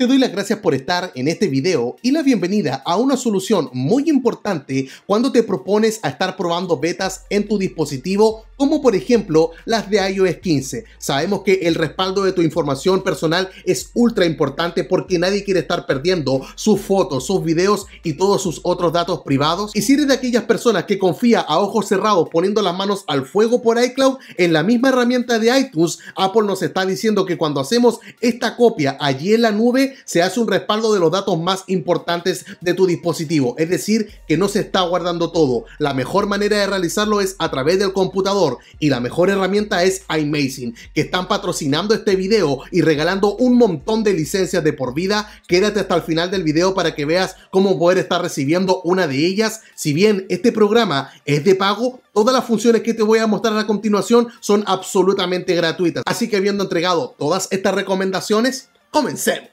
te doy las gracias por estar en este video y la bienvenida a una solución muy importante cuando te propones a estar probando betas en tu dispositivo como por ejemplo las de iOS 15. Sabemos que el respaldo de tu información personal es ultra importante porque nadie quiere estar perdiendo sus fotos, sus videos y todos sus otros datos privados. Y si eres de aquellas personas que confía a ojos cerrados poniendo las manos al fuego por iCloud, en la misma herramienta de iTunes, Apple nos está diciendo que cuando hacemos esta copia allí en la nube, se hace un respaldo de los datos más importantes de tu dispositivo, es decir, que no se está guardando todo. La mejor manera de realizarlo es a través del computador y la mejor herramienta es iMazing, que están patrocinando este video y regalando un montón de licencias de por vida. Quédate hasta el final del video para que veas cómo poder estar recibiendo una de ellas. Si bien este programa es de pago, Todas las funciones que te voy a mostrar a continuación son absolutamente gratuitas. Así que habiendo entregado todas estas recomendaciones, comencemos.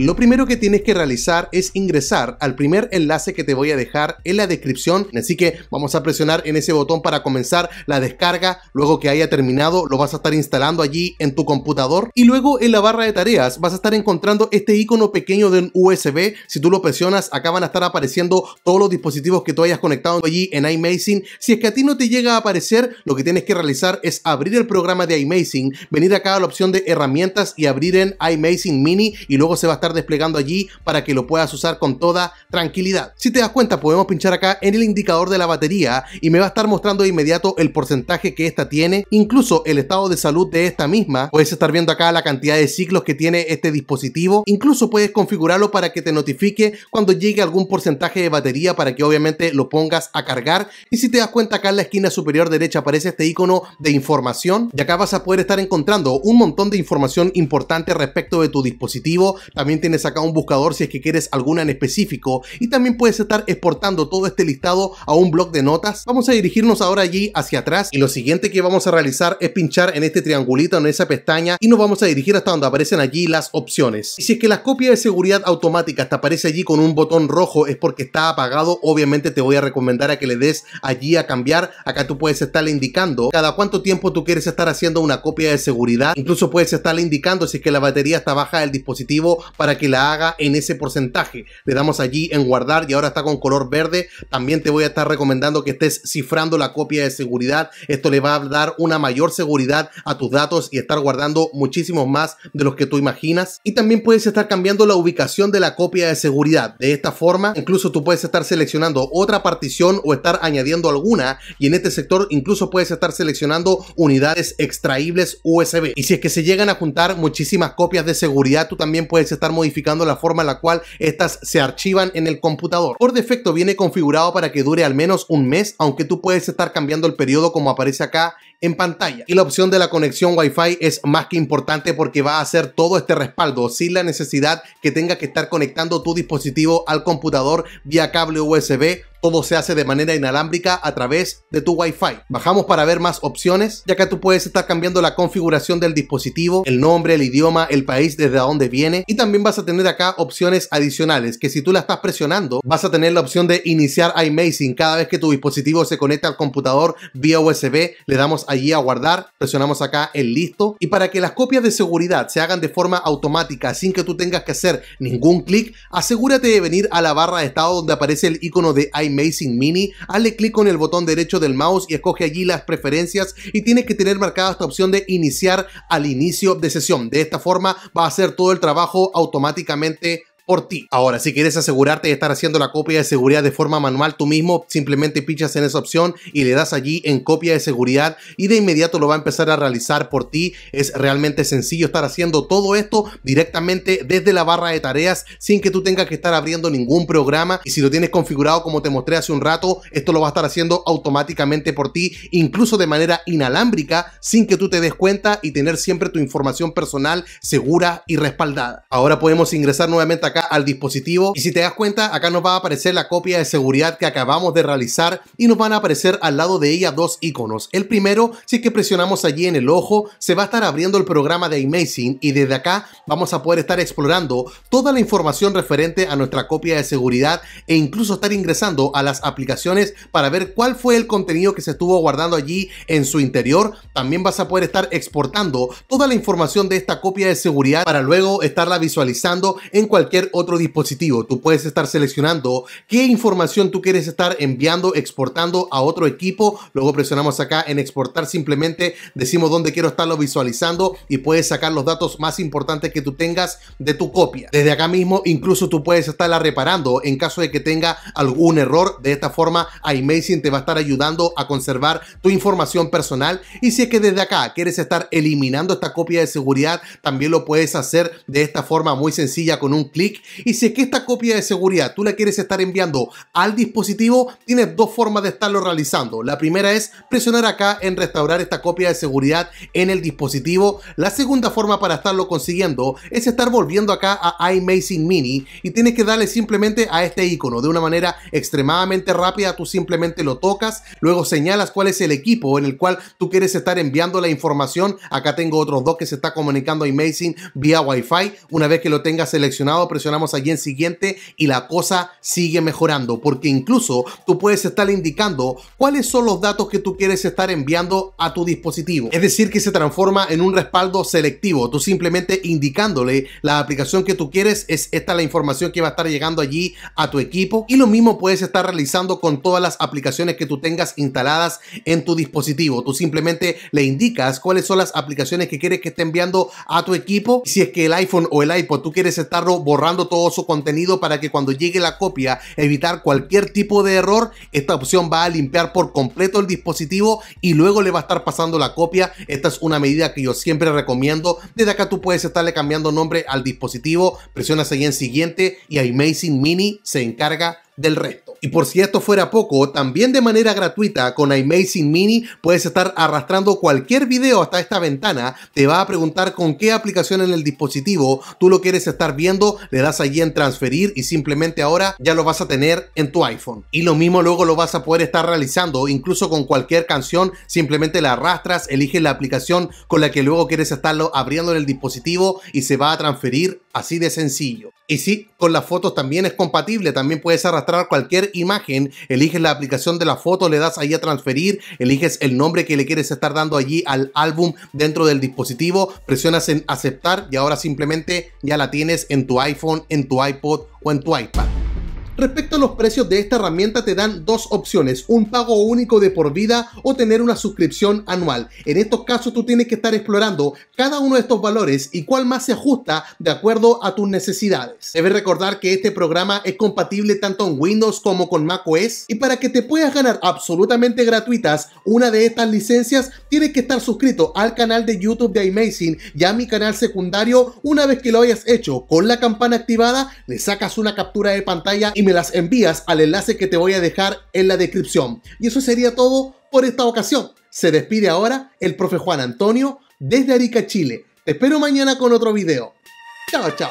Lo primero que tienes que realizar es ingresar al primer enlace que te voy a dejar en la descripción, así que vamos a presionar en ese botón para comenzar la descarga, luego que haya terminado lo vas a estar instalando allí en tu computador y luego en la barra de tareas vas a estar encontrando este icono pequeño de un USB, si tú lo presionas acá van a estar apareciendo todos los dispositivos que tú hayas conectado allí en iMazing, si es que a ti no te llega a aparecer, lo que tienes que realizar es abrir el programa de iMazing, venir acá a la opción de herramientas y abrir en iMazing Mini y luego se va a estar desplegando allí para que lo puedas usar con toda tranquilidad. Si te das cuenta, podemos pinchar acá en el indicador de la batería y me va a estar mostrando de inmediato el porcentaje que esta tiene, incluso el estado de salud de esta misma. Puedes estar viendo acá la cantidad de ciclos que tiene este dispositivo. Incluso puedes configurarlo para que te notifique cuando llegue algún porcentaje de batería para que obviamente lo pongas a cargar. Y si te das cuenta acá en la esquina superior derecha aparece este icono de información y acá vas a poder estar encontrando un montón de información importante respecto de tu dispositivo. También tienes acá un buscador si es que quieres alguna en específico y también puedes estar exportando todo este listado a un blog de notas. Vamos a dirigirnos ahora allí hacia atrás y lo siguiente que vamos a realizar es pinchar en este triangulito, en esa pestaña y nos vamos a dirigir hasta donde aparecen allí las opciones. Y si es que la copia de seguridad automática te aparece allí con un botón rojo es porque está apagado, obviamente te voy a recomendar a que le des allí a cambiar. Acá tú puedes estarle indicando cada cuánto tiempo tú quieres estar haciendo una copia de seguridad. Incluso puedes estarle indicando si es que la batería está baja del dispositivo para que la haga en ese porcentaje. Le damos allí en guardar y ahora está con color verde. También te voy a estar recomendando que estés cifrando la copia de seguridad. Esto le va a dar una mayor seguridad a tus datos y estar guardando muchísimos más de los que tú imaginas. Y también puedes estar cambiando la ubicación de la copia de seguridad. De esta forma, incluso tú puedes estar seleccionando otra partición o estar añadiendo alguna. Y en este sector incluso puedes estar seleccionando unidades extraíbles USB. Y si es que se llegan a juntar muchísimas copias de seguridad, tú también puedes estar modificando la forma en la cual estas se archivan en el computador. Por defecto viene configurado para que dure al menos un mes, aunque tú puedes estar cambiando el periodo como aparece acá en pantalla. Y la opción de la conexión Wi-Fi es más que importante porque va a hacer todo este respaldo sin la necesidad que tenga que estar conectando tu dispositivo al computador vía cable USB todo se hace de manera inalámbrica a través de tu Wi-Fi. Bajamos para ver más opciones, ya que tú puedes estar cambiando la configuración del dispositivo, el nombre, el idioma, el país desde dónde viene y también vas a tener acá opciones adicionales que si tú la estás presionando vas a tener la opción de iniciar iMazing cada vez que tu dispositivo se conecta al computador vía USB le damos allí a guardar, presionamos acá el listo y para que las copias de seguridad se hagan de forma automática sin que tú tengas que hacer ningún clic, asegúrate de venir a la barra de estado donde aparece el icono de iMazing Mini, hazle clic con el botón derecho del mouse y escoge allí las preferencias y tienes que tener marcada esta opción de iniciar al inicio de sesión. De esta forma va a hacer todo el trabajo automáticamente por ti. Ahora, si quieres asegurarte de estar haciendo la copia de seguridad de forma manual tú mismo, simplemente pinchas en esa opción y le das allí en copia de seguridad y de inmediato lo va a empezar a realizar por ti. Es realmente sencillo estar haciendo todo esto directamente desde la barra de tareas sin que tú tengas que estar abriendo ningún programa y si lo tienes configurado como te mostré hace un rato, esto lo va a estar haciendo automáticamente por ti, incluso de manera inalámbrica, sin que tú te des cuenta y tener siempre tu información personal segura y respaldada. Ahora podemos ingresar nuevamente acá al dispositivo. Y si te das cuenta, acá nos va a aparecer la copia de seguridad que acabamos de realizar y nos van a aparecer al lado de ella dos iconos. El primero, si es que presionamos allí en el ojo, se va a estar abriendo el programa de Amazing y desde acá vamos a poder estar explorando toda la información referente a nuestra copia de seguridad e incluso estar ingresando a las aplicaciones para ver cuál fue el contenido que se estuvo guardando allí en su interior. También vas a poder estar exportando toda la información de esta copia de seguridad para luego estarla visualizando en cualquier otro dispositivo. Tú puedes estar seleccionando qué información tú quieres estar enviando, exportando a otro equipo. Luego presionamos acá en exportar simplemente, decimos dónde quiero estarlo visualizando y puedes sacar los datos más importantes que tú tengas de tu copia. Desde acá mismo incluso tú puedes estarla reparando en caso de que tenga algún error. De esta forma iMazing te va a estar ayudando a conservar tu información personal y si es que desde acá quieres estar eliminando esta copia de seguridad, también lo puedes hacer de esta forma muy sencilla con un clic y si es que esta copia de seguridad tú la quieres estar enviando al dispositivo, tienes dos formas de estarlo realizando. La primera es presionar acá en restaurar esta copia de seguridad en el dispositivo. La segunda forma para estarlo consiguiendo es estar volviendo acá a iMazing Mini y tienes que darle simplemente a este icono de una manera extremadamente rápida. Tú simplemente lo tocas, luego señalas cuál es el equipo en el cual tú quieres estar enviando la información. Acá tengo otros dos que se está comunicando a iMazing vía Wi-Fi. Una vez que lo tengas seleccionado, presiona allí en siguiente y la cosa sigue mejorando porque incluso tú puedes estar indicando cuáles son los datos que tú quieres estar enviando a tu dispositivo. Es decir, que se transforma en un respaldo selectivo. Tú simplemente indicándole la aplicación que tú quieres es esta la información que va a estar llegando allí a tu equipo y lo mismo puedes estar realizando con todas las aplicaciones que tú tengas instaladas en tu dispositivo. Tú simplemente le indicas cuáles son las aplicaciones que quieres que esté enviando a tu equipo. Si es que el iPhone o el iPod tú quieres estarlo borrando todo su contenido para que cuando llegue la copia evitar cualquier tipo de error. Esta opción va a limpiar por completo el dispositivo y luego le va a estar pasando la copia. Esta es una medida que yo siempre recomiendo. Desde acá tú puedes estarle cambiando nombre al dispositivo, presiona ahí en siguiente y Amazing Mini se encarga del resto. Y por si esto fuera poco, también de manera gratuita con Amazing Mini puedes estar arrastrando cualquier video hasta esta ventana, te va a preguntar con qué aplicación en el dispositivo tú lo quieres estar viendo, le das allí en transferir y simplemente ahora ya lo vas a tener en tu iPhone. Y lo mismo luego lo vas a poder estar realizando incluso con cualquier canción, simplemente la arrastras, eliges la aplicación con la que luego quieres estarlo abriendo en el dispositivo y se va a transferir Así de sencillo. Y sí, con las fotos también es compatible. También puedes arrastrar cualquier imagen. Eliges la aplicación de la foto, le das ahí a transferir, eliges el nombre que le quieres estar dando allí al álbum dentro del dispositivo, presionas en aceptar y ahora simplemente ya la tienes en tu iPhone, en tu iPod o en tu iPad. Respecto a los precios de esta herramienta te dan dos opciones, un pago único de por vida o tener una suscripción anual. En estos casos tú tienes que estar explorando cada uno de estos valores y cuál más se ajusta de acuerdo a tus necesidades. Debes recordar que este programa es compatible tanto en Windows como con macOS y para que te puedas ganar absolutamente gratuitas una de estas licencias tienes que estar suscrito al canal de YouTube de Amazing y a mi canal secundario. Una vez que lo hayas hecho con la campana activada le sacas una captura de pantalla y me las envías al enlace que te voy a dejar en la descripción. Y eso sería todo por esta ocasión. Se despide ahora el profe Juan Antonio desde Arica, Chile. Te espero mañana con otro video. Chao, chao.